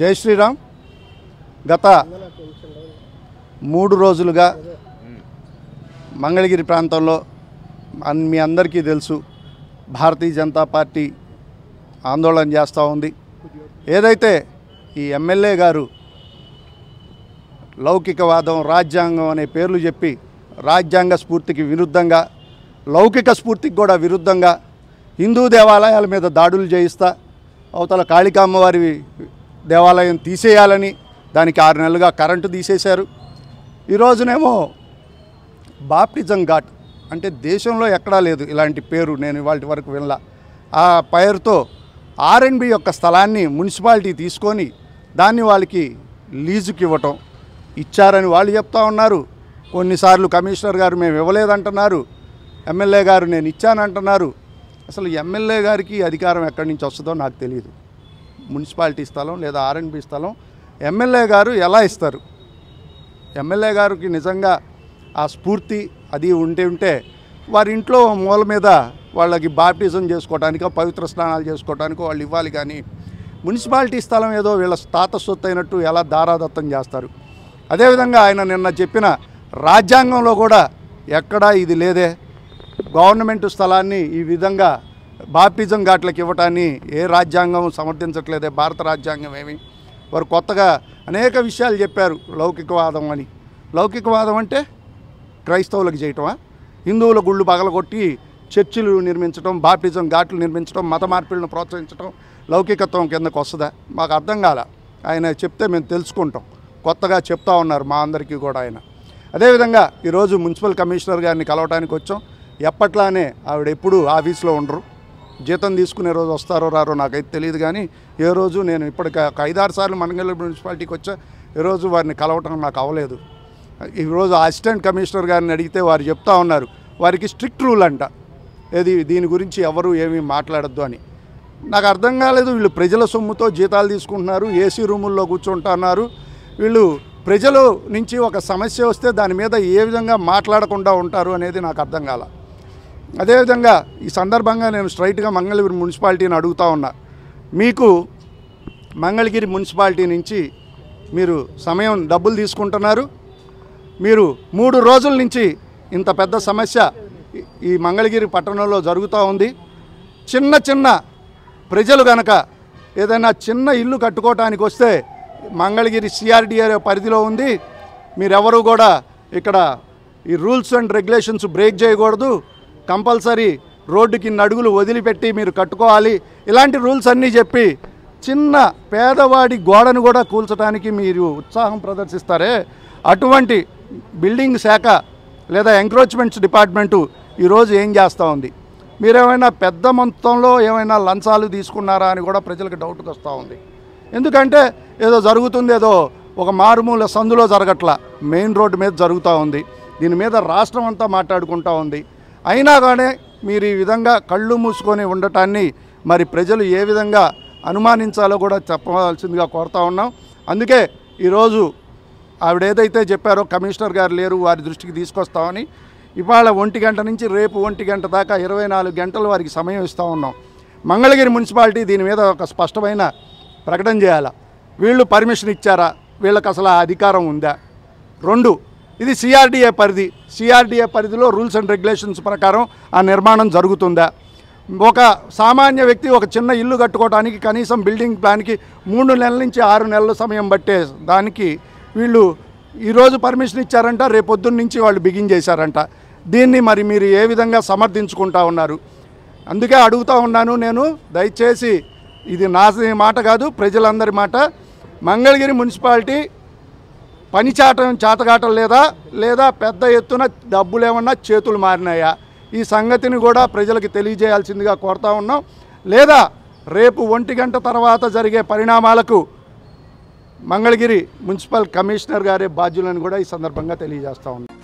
జై శ్రీరామ్ గత మూడు రోజులుగా మంగళగిరి ప్రాంతంలో మీ అందరికీ తెలుసు భారతీయ జనతా పార్టీ ఆందోళన చేస్తూ ఉంది ఏదైతే ఈ ఎమ్మెల్యే గారు లౌకికవాదం రాజ్యాంగం అనే పేర్లు చెప్పి రాజ్యాంగ స్ఫూర్తికి విరుద్ధంగా లౌకిక స్ఫూర్తికి కూడా విరుద్ధంగా హిందూ దేవాలయాల మీద దాడులు చేయిస్తా అవతల కాళికామ్మవారి దేవాలయం తీసేయాలని దానికి ఆరు నెలలుగా కరెంటు తీసేశారు ఈరోజునేమో బాప్టిజం ఘాట్ అంటే దేశంలో ఎక్కడా లేదు ఇలాంటి పేరు నేను ఇవాళ వరకు వినలా ఆ పేరుతో ఆర్ఎన్బి యొక్క స్థలాన్ని మున్సిపాలిటీ తీసుకొని దాన్ని వాళ్ళకి లీజుకి ఇవ్వటం ఇచ్చారని వాళ్ళు చెప్తా ఉన్నారు కొన్నిసార్లు కమిషనర్ గారు మేము ఇవ్వలేదంటున్నారు ఎమ్మెల్యే గారు నేను ఇచ్చానంటున్నారు అసలు ఎమ్మెల్యే గారికి అధికారం ఎక్కడి నుంచి వస్తుందో నాకు తెలియదు మున్సిపాలిటీ స్థలం లేదా ఆర్ఎండ్బి స్థలం ఎమ్మెల్యే గారు ఎలా ఇస్తారు ఎమ్మెల్యే గారికి నిజంగా ఆ స్ఫూర్తి అది ఉంటే ఉంటే వారి ఇంట్లో మూల మీద వాళ్ళకి బాప్టిజం చేసుకోవడానికో పవిత్ర స్నానాలు చేసుకోవటానికో వాళ్ళు ఇవ్వాలి కానీ మున్సిపాలిటీ స్థలం ఏదో వీళ్ళ తాత సొత్తు అయినట్టు ఎలా దారాదత్తం చేస్తారు అదేవిధంగా ఆయన నిన్న చెప్పిన రాజ్యాంగంలో కూడా ఎక్కడా ఇది లేదే గవర్నమెంట్ స్థలాన్ని ఈ విధంగా బాప్టిజం ఘాట్లకు ఇవ్వటాన్ని ఏ రాజ్యాంగం సమర్థించట్లేదే భారత రాజ్యాంగం ఏమి వారు కొత్తగా అనేక విషయాలు చెప్పారు లౌకికవాదం అని లౌకికవాదం అంటే క్రైస్తవులకు చేయటమా హిందువుల గుళ్ళు పగలగొట్టి చర్చిలు నిర్మించడం బాప్టిజం ఘాట్లు నిర్మించడం మత మార్పులను ప్రోత్సహించడం లౌకికత్వం కిందకు వస్తుందా మాకు అర్థం కాల ఆయన చెప్తే మేము తెలుసుకుంటాం కొత్తగా చెప్తా ఉన్నారు మా అందరికీ కూడా ఆయన అదేవిధంగా ఈరోజు మున్సిపల్ కమిషనర్ గారిని కలవటానికి వచ్చాం ఎప్పట్లానే ఆవిడ ఎప్పుడూ ఆఫీస్లో ఉండరు జీతం తీసుకునే రోజు వస్తారో రారో నాకైతే తెలియదు కానీ ఏ రోజు నేను ఇప్పటికి ఒక ఐదారు సార్లు మనగల్ మున్సిపాలిటీకి వచ్చా ఏ రోజు వారిని కలవటం నాకు అవ్వలేదు ఈరోజు అసిస్టెంట్ కమిషనర్ గారిని అడిగితే వారు చెప్తా ఉన్నారు వారికి స్ట్రిక్ట్ రూల్ అంట ఏది దీని గురించి ఎవరు ఏమీ మాట్లాడద్దు అని నాకు అర్థం కాలేదు వీళ్ళు ప్రజల సొమ్ముతో జీతాలు తీసుకుంటున్నారు ఏసీ రూముల్లో కూర్చుంటున్నారు వీళ్ళు ప్రజలు నుంచి ఒక సమస్య వస్తే దాని మీద ఏ విధంగా మాట్లాడకుండా ఉంటారు అనేది నాకు అర్థం కాలేదు అదేవిధంగా ఈ సందర్భంగా నేను స్ట్రైట్గా మంగళగిరి మున్సిపాలిటీని అడుగుతా ఉన్నా మీకు మంగళగిరి మున్సిపాలిటీ నుంచి మీరు సమయం డబ్బులు తీసుకుంటున్నారు మీరు మూడు రోజుల నుంచి ఇంత పెద్ద సమస్య ఈ మంగళగిరి పట్టణంలో జరుగుతూ ఉంది చిన్న చిన్న ప్రజలు కనుక ఏదైనా చిన్న ఇల్లు కట్టుకోవటానికి వస్తే మంగళగిరి సిఆర్డిఆర్ పరిధిలో ఉంది మీరెవరూ కూడా ఇక్కడ ఈ రూల్స్ అండ్ రెగ్యులేషన్స్ బ్రేక్ చేయకూడదు కంపల్సరీ రోడ్డుకి నడుగులు వదిలిపెట్టి మీరు కట్టుకోవాలి ఇలాంటి రూల్స్ అన్నీ చెప్పి చిన్న పేదవాడి గోడను కూడా కూల్చడానికి మీరు ఉత్సాహం ప్రదర్శిస్తారే అటువంటి బిల్డింగ్ శాఖ లేదా ఎంక్రోచ్మెంట్స్ డిపార్ట్మెంటు ఈరోజు ఏం చేస్తూ ఉంది మీరేమైనా పెద్ద మొత్తంలో ఏమైనా లంచాలు తీసుకున్నారా అని కూడా ప్రజలకు డౌట్కి వస్తూ ఉంది ఎందుకంటే ఏదో జరుగుతుంది ఏదో ఒక మారుమూల సందులో జరగట్ల మెయిన్ రోడ్డు మీద జరుగుతూ ఉంది దీని మీద రాష్ట్రం అంతా మాట్లాడుకుంటూ ఉంది అయినా కానీ మీరు ఈ విధంగా కళ్ళు మూసుకొని ఉండటాన్ని మరి ప్రజలు ఏ విధంగా అనుమానించాలో కూడా చెప్పవలసిందిగా కోరుతా ఉన్నాం అందుకే ఈరోజు ఆవిడ ఏదైతే చెప్పారో కమిషనర్ గారు లేరు వారి దృష్టికి తీసుకొస్తామని ఇవాళ ఒంటి గంట నుంచి రేపు ఒంటి గంట దాకా ఇరవై నాలుగు గంటలు వారికి సమయం ఇస్తూ ఉన్నాం మంగళగిరి మున్సిపాలిటీ దీని మీద ఒక స్పష్టమైన ప్రకటన చేయాలా వీళ్ళు పర్మిషన్ ఇచ్చారా వీళ్ళకి అసలు ఆ అధికారం ఉందా రెండు ఇది సిఆర్డిఏ పరిధి సిఆర్డిఏ పరిధిలో రూల్స్ అండ్ రెగ్యులేషన్స్ ప్రకారం ఆ నిర్మాణం జరుగుతుందా ఒక సామాన్య వ్యక్తి ఒక చిన్న ఇల్లు కట్టుకోవడానికి కనీసం బిల్డింగ్ ప్లాన్కి మూడు నెలల నుంచి ఆరు నెలల సమయం పట్టే దానికి వీళ్ళు ఈరోజు పర్మిషన్ ఇచ్చారంట పొద్దున్న నుంచి వాళ్ళు బిగిన్ చేశారంట దీన్ని మరి మీరు ఏ విధంగా సమర్థించుకుంటా ఉన్నారు అందుకే అడుగుతూ ఉన్నాను నేను దయచేసి ఇది నా మాట కాదు ప్రజలందరి మాట మంగళగిరి మున్సిపాలిటీ పని చాటం చేతగాటం లేదా లేదా పెద్ద ఎత్తున డబ్బులేమన్నా చేతులు మారినాయా ఈ సంగతిని కూడా ప్రజలకు తెలియజేయాల్సిందిగా కోరుతా ఉన్నాం లేదా రేపు ఒంటి గంట తర్వాత జరిగే పరిణామాలకు మంగళగిరి మున్సిపల్ కమిషనర్ గారే బాధ్యులను కూడా ఈ సందర్భంగా తెలియజేస్తూ ఉన్నాం